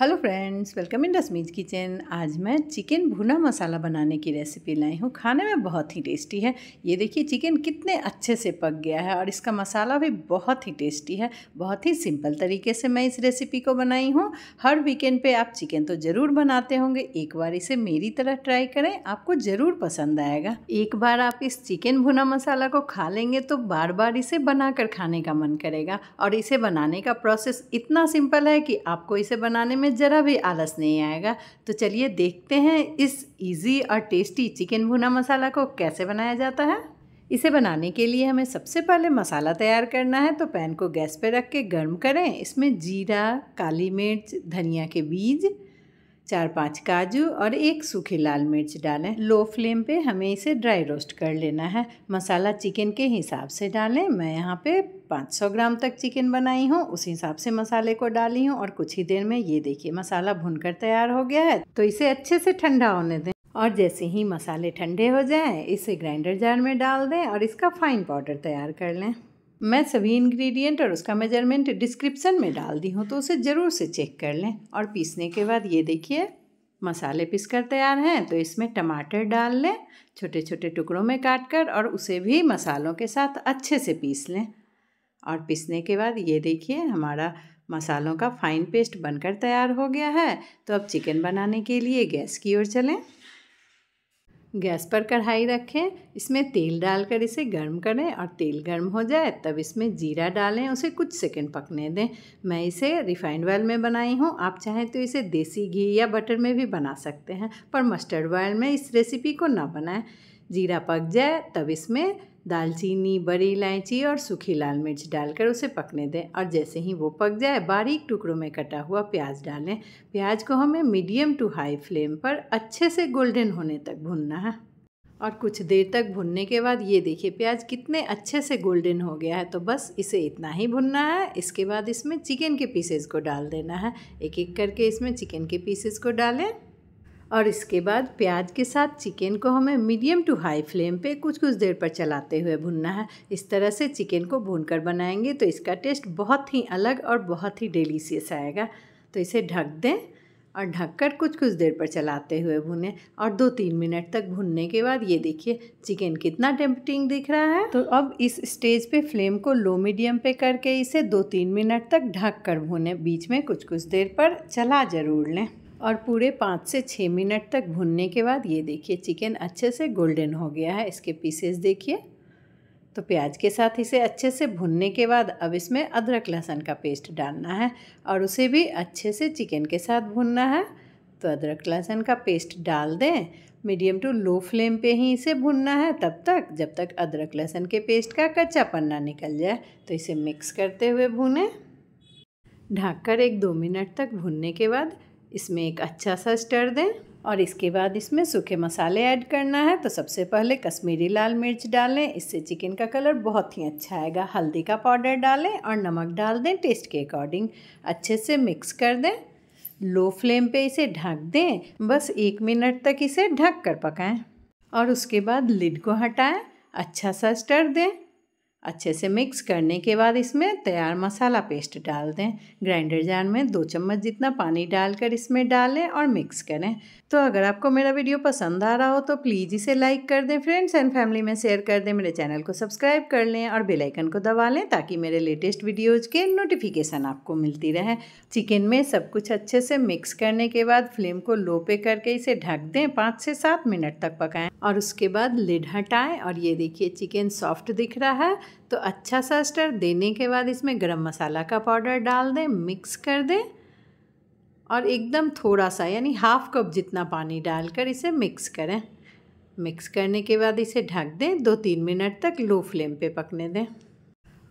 hello friends welcome in Rashmi's kitchen आज मैं chicken भुना मसाला बनाने की रेसिपी लाई हूँ खाने में बहुत ही टेस्टी है ये देखिए चिकन कितने अच्छे से पक गया है और इसका मसाला भी बहुत ही टेस्टी है बहुत ही सिंपल तरीके से मैं इस रेसिपी को बनाई हूँ हर वीकेंड पे आप चिकन तो ज़रूर बनाते होंगे एक बार इसे मेरी तरह ट्राई करें आपको ज़रूर पसंद आएगा एक बार आप इस चिकन भुना मसाला को खा लेंगे तो बार बार इसे बनाकर खाने का मन करेगा और इसे बनाने का प्रोसेस इतना सिंपल है कि आपको इसे बनाने में में ज़रा भी आलस नहीं आएगा तो चलिए देखते हैं इस इजी और टेस्टी चिकन भुना मसाला को कैसे बनाया जाता है इसे बनाने के लिए हमें सबसे पहले मसाला तैयार करना है तो पैन को गैस पर रख के गर्म करें इसमें जीरा काली मिर्च धनिया के बीज चार पांच काजू और एक सूखी लाल मिर्च डालें लो फ्लेम पे हमें इसे ड्राई रोस्ट कर लेना है मसाला चिकन के हिसाब से डालें मैं यहाँ पे 500 ग्राम तक चिकन बनाई हूँ उस हिसाब से मसाले को डाली हूँ और कुछ ही देर में ये देखिए मसाला भुनकर तैयार हो गया है तो इसे अच्छे से ठंडा होने दें और जैसे ही मसाले ठंडे हो जाएं इसे ग्राइंडर जार में डाल दें और इसका फाइन पाउडर तैयार कर लें मैं सभी इंग्रेडिएंट और उसका मेजरमेंट डिस्क्रिप्शन में डाल दी हूँ तो उसे ज़रूर से चेक कर लें और पीसने के बाद ये देखिए मसाले पीस कर तैयार हैं तो इसमें टमाटर डाल लें छोटे छोटे टुकड़ों में काट कर और उसे भी मसालों के साथ अच्छे से पीस लें और पीसने के बाद ये देखिए हमारा मसालों का फाइन पेस्ट बनकर तैयार हो गया है तो अब चिकन बनाने के लिए गैस की ओर चलें गैस पर कढ़ाई रखें इसमें तेल डालकर इसे गर्म करें और तेल गर्म हो जाए तब इसमें जीरा डालें उसे कुछ सेकंड पकने दें मैं इसे रिफाइंड ऑयल में बनाई हूँ आप चाहें तो इसे देसी घी या बटर में भी बना सकते हैं पर मस्टर्ड ऑयल में इस रेसिपी को ना बनाएं जीरा पक जाए तब इसमें दालचीनी बड़ी इलायची और सूखी लाल मिर्च डालकर उसे पकने दें और जैसे ही वो पक जाए बारीक टुकड़ों में कटा हुआ प्याज डालें प्याज को हमें मीडियम टू हाई फ्लेम पर अच्छे से गोल्डन होने तक भुनना है और कुछ देर तक भुनने के बाद ये देखिए प्याज कितने अच्छे से गोल्डन हो गया है तो बस इसे इतना ही भुनना है इसके बाद इसमें चिकन के पीसेस को डाल देना है एक एक करके इसमें चिकन के पीसेस को डालें और इसके बाद प्याज के साथ चिकन को हमें मीडियम टू हाई फ्लेम पे कुछ कुछ देर पर चलाते हुए भुनना है इस तरह से चिकन को भून कर बनाएंगे तो इसका टेस्ट बहुत ही अलग और बहुत ही डेलीसियस आएगा तो इसे ढक दें और ढककर कुछ कुछ देर पर चलाते हुए भुने और दो तीन मिनट तक भुनने के बाद ये देखिए चिकन कितना टेम्पटिंग दिख रहा है तो अब इस स्टेज पे फ्लेम को लो मीडियम पे करके इसे दो तीन मिनट तक ढक कर भुने बीच में कुछ कुछ देर पर चला ज़रूर लें और पूरे पाँच से छः मिनट तक भुनने के बाद ये देखिए चिकन अच्छे से गोल्डन हो गया है इसके पीसेस देखिए तो प्याज के साथ इसे अच्छे से भुनने के बाद अब इसमें अदरक लहसुन का पेस्ट डालना है और उसे भी अच्छे से चिकन के साथ भुनना है तो अदरक लहसुन का पेस्ट डाल दें मीडियम टू लो फ्लेम पे ही इसे भुनना है तब तक जब तक अदरक लहसुन के पेस्ट का कच्चा पन्ना निकल जाए तो इसे मिक्स करते हुए भूनें ढककर एक दो मिनट तक भुनने के बाद इसमें एक अच्छा सा स्टर दें और इसके बाद इसमें सूखे मसाले ऐड करना है तो सबसे पहले कश्मीरी लाल मिर्च डालें इससे चिकन का कलर बहुत ही अच्छा आएगा हल्दी का पाउडर डालें और नमक डाल दें टेस्ट के अकॉर्डिंग अच्छे से मिक्स कर दें लो फ्लेम पे इसे ढक दें बस एक मिनट तक इसे ढक कर पकाएं और उसके बाद लिड को हटाएं अच्छा सा स्टर दें अच्छे से मिक्स करने के बाद इसमें तैयार मसाला पेस्ट डाल दें ग्राइंडर जार में दो चम्मच जितना पानी डालकर इसमें डालें और मिक्स करें तो अगर आपको मेरा वीडियो पसंद आ रहा हो तो प्लीज़ इसे लाइक कर दें फ्रेंड्स एंड फैमिली में शेयर कर दें मेरे चैनल को सब्सक्राइब कर लें और बेल आइकन को दबा लें ताकि मेरे लेटेस्ट वीडियोज़ के नोटिफिकेशन आपको मिलती रहे चिकन में सब कुछ अच्छे से मिक्स करने के बाद फ्लेम को लो पे करके इसे ढक दें पाँच से सात मिनट तक पकाएँ और उसके बाद लिड हटाएँ और ये देखिए चिकन सॉफ्ट दिख रहा है तो अच्छा सा स्टर देने के बाद इसमें गरम मसाला का पाउडर डाल दें मिक्स कर दें और एकदम थोड़ा सा यानी हाफ़ कप जितना पानी डालकर इसे मिक्स करें मिक्स करने के बाद इसे ढक दें दो तीन मिनट तक लो फ्लेम पे पकने दें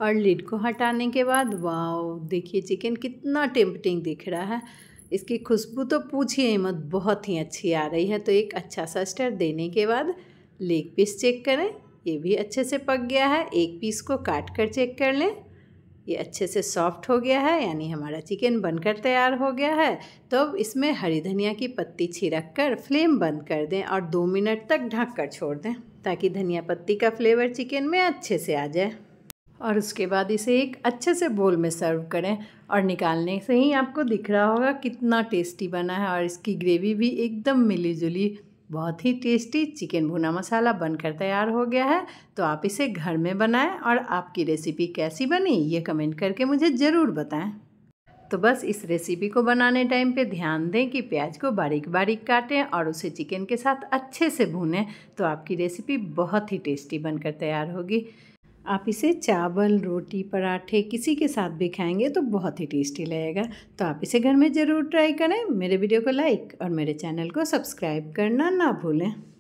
और लिड को हटाने के बाद वाओ देखिए चिकन कितना टेम्पटिंग दिख रहा है इसकी खुशबू तो पूछिए मत बहुत ही अच्छी आ रही है तो एक अच्छा सा स्टर देने के बाद लेग पीस चेक करें ये भी अच्छे से पक गया है एक पीस को काट कर चेक कर लें ये अच्छे से सॉफ्ट हो गया है यानी हमारा चिकन बनकर तैयार हो गया है तो अब इसमें हरी धनिया की पत्ती छिड़क कर फ्लेम बंद कर दें और दो मिनट तक ढक कर छोड़ दें ताकि धनिया पत्ती का फ्लेवर चिकन में अच्छे से आ जाए और उसके बाद इसे एक अच्छे से बोल में सर्व करें और निकालने से ही आपको दिख रहा होगा कितना टेस्टी बना है और इसकी ग्रेवी भी एकदम मिली जुली बहुत ही टेस्टी चिकन भुना मसाला बनकर तैयार हो गया है तो आप इसे घर में बनाएं और आपकी रेसिपी कैसी बनी ये कमेंट करके मुझे ज़रूर बताएं तो बस इस रेसिपी को बनाने टाइम पे ध्यान दें कि प्याज को बारीक बारीक काटें और उसे चिकन के साथ अच्छे से भूनें तो आपकी रेसिपी बहुत ही टेस्टी बनकर तैयार होगी आप इसे चावल रोटी पराठे किसी के साथ भी खाएंगे तो बहुत ही टेस्टी लगेगा तो आप इसे घर में ज़रूर ट्राई करें मेरे वीडियो को लाइक और मेरे चैनल को सब्सक्राइब करना ना भूलें